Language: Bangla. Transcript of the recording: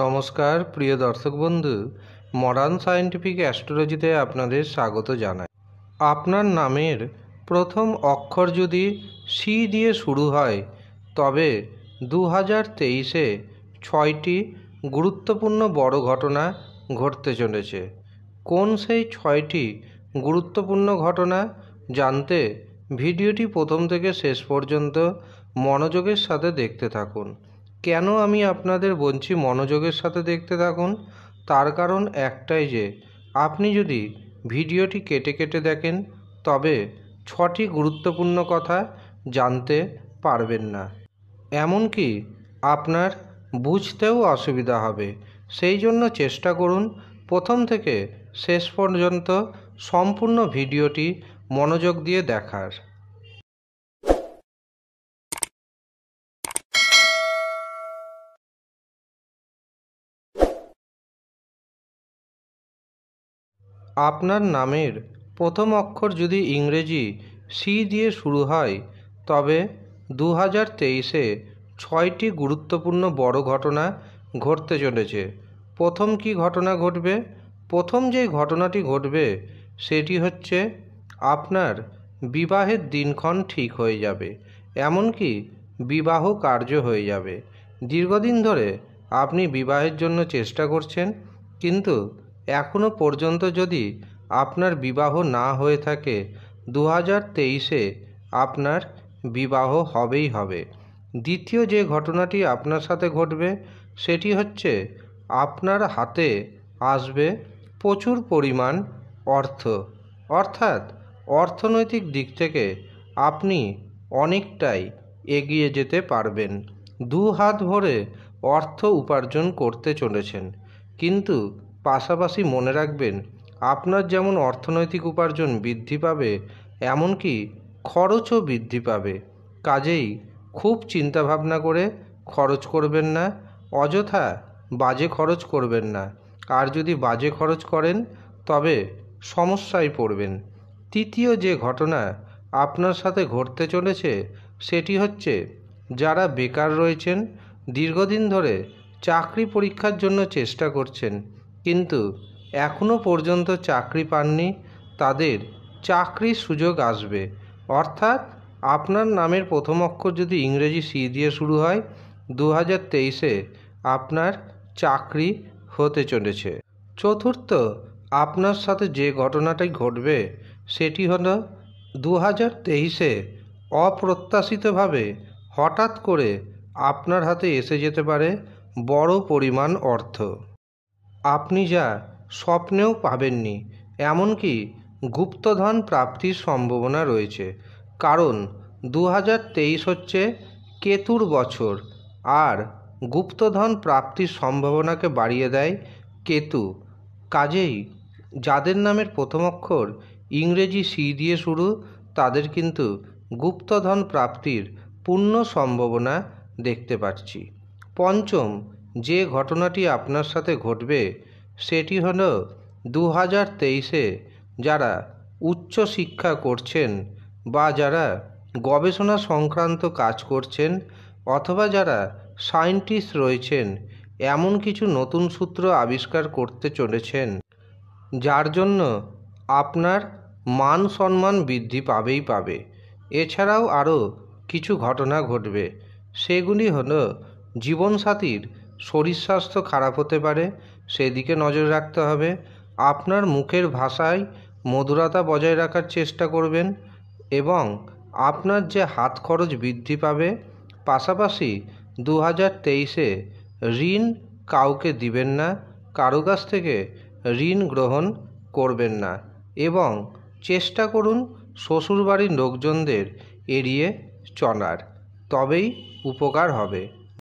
নমস্কার প্রিয় দর্শক বন্ধু মডার্ন সায়েন্টিফিক অ্যাস্ট্রোলজিতে আপনাদের স্বাগত জানাই আপনার নামের প্রথম অক্ষর যদি সি দিয়ে শুরু হয় তবে দু হাজার তেইশে ছয়টি গুরুত্বপূর্ণ বড় ঘটনা ঘটতে চলেছে কোন সেই ছয়টি গুরুত্বপূর্ণ ঘটনা জানতে ভিডিওটি প্রথম থেকে শেষ পর্যন্ত মনোযোগের সাথে দেখতে থাকুন কেন আমি আপনাদের বলছি মনোযোগের সাথে দেখতে থাকুন তার কারণ একটাই যে আপনি যদি ভিডিওটি কেটে কেটে দেখেন তবে ছটি গুরুত্বপূর্ণ কথা জানতে পারবেন না এমনকি আপনার বুঝতেও অসুবিধা হবে সেই জন্য চেষ্টা করুন প্রথম থেকে শেষ পর্যন্ত সম্পূর্ণ ভিডিওটি মনোযোগ দিয়ে দেখার আপনার নামের প্রথম অক্ষর যদি ইংরেজি সি দিয়ে শুরু হয় তবে দু হাজার তেইশে ছয়টি গুরুত্বপূর্ণ বড় ঘটনা ঘটতে চলেছে প্রথম কি ঘটনা ঘটবে প্রথম যে ঘটনাটি ঘটবে সেটি হচ্ছে আপনার বিবাহের দিনক্ষণ ঠিক হয়ে যাবে এমনকি বিবাহ কার্য হয়ে যাবে দীর্ঘদিন ধরে আপনি বিবাহের জন্য চেষ্টা করছেন কিন্তু এখনও পর্যন্ত যদি আপনার বিবাহ না হয়ে থাকে দু হাজার তেইশে আপনার বিবাহ হবেই হবে দ্বিতীয় যে ঘটনাটি আপনার সাথে ঘটবে সেটি হচ্ছে আপনার হাতে আসবে প্রচুর পরিমাণ অর্থ অর্থাৎ অর্থনৈতিক দিক থেকে আপনি অনেকটাই এগিয়ে যেতে পারবেন দু হাত ভরে অর্থ উপার্জন করতে চলেছেন কিন্তু পাশাপাশি মনে রাখবেন আপনার যেমন অর্থনৈতিক উপার্জন বৃদ্ধি পাবে এমনকি খরচও বৃদ্ধি পাবে কাজেই খুব চিন্তাভাবনা করে খরচ করবেন না অযথা বাজে খরচ করবেন না আর যদি বাজে খরচ করেন তবে সমস্যায় পড়বেন তৃতীয় যে ঘটনা আপনার সাথে ঘটতে চলেছে সেটি হচ্ছে যারা বেকার রয়েছেন দীর্ঘদিন ধরে চাকরি পরীক্ষার জন্য চেষ্টা করছেন কিন্তু এখনও পর্যন্ত চাকরি পাননি তাদের চাকরির সুযোগ আসবে অর্থাৎ আপনার নামের প্রথম অক্ষর যদি ইংরেজি সি দিয়ে শুরু হয় দু হাজার তেইশে আপনার চাকরি হতে চলেছে চতুর্থ আপনার সাথে যে ঘটনাটাই ঘটবে সেটি হল দু হাজার তেইশে অপ্রত্যাশিতভাবে হঠাৎ করে আপনার হাতে এসে যেতে পারে বড় পরিমাণ অর্থ আপনি যা স্বপ্নেও পাবেননি এমনকি গুপ্তধন প্রাপ্তির সম্ভাবনা রয়েছে কারণ দু হাজার তেইশ হচ্ছে কেতুর বছর আর গুপ্তধন প্রাপ্তির সম্ভাবনাকে বাড়িয়ে দেয় কেতু কাজেই যাদের নামের প্রথম অক্ষর ইংরেজি সি দিয়ে শুরু তাদের কিন্তু গুপ্তধন প্রাপ্তির পূর্ণ সম্ভাবনা দেখতে পাচ্ছি পঞ্চম যে ঘটনাটি আপনার সাথে ঘটবে সেটি হল দু হাজার তেইশে যারা উচ্চ শিক্ষা করছেন বা যারা গবেষণা সংক্রান্ত কাজ করছেন অথবা যারা সায়েন্টিস্ট রয়েছেন এমন কিছু নতুন সূত্র আবিষ্কার করতে চলেছেন যার জন্য আপনার মান সম্মান বৃদ্ধি পাবেই পাবে এছাড়াও আরও কিছু ঘটনা ঘটবে সেগুলি হল জীবনসাথীর শরীর স্বাস্থ্য খারাপ হতে পারে সেদিকে নজর রাখতে হবে আপনার মুখের ভাষায় মধুরতা বজায় রাখার চেষ্টা করবেন এবং আপনার যে হাত খরচ বৃদ্ধি পাবে পাশাপাশি দু হাজার তেইশে ঋণ কাউকে দিবেন না কারো কাছ থেকে ঋণ গ্রহণ করবেন না এবং চেষ্টা করুন শ্বশুরবাড়ির লোকজনদের এড়িয়ে চলার তবেই উপকার হবে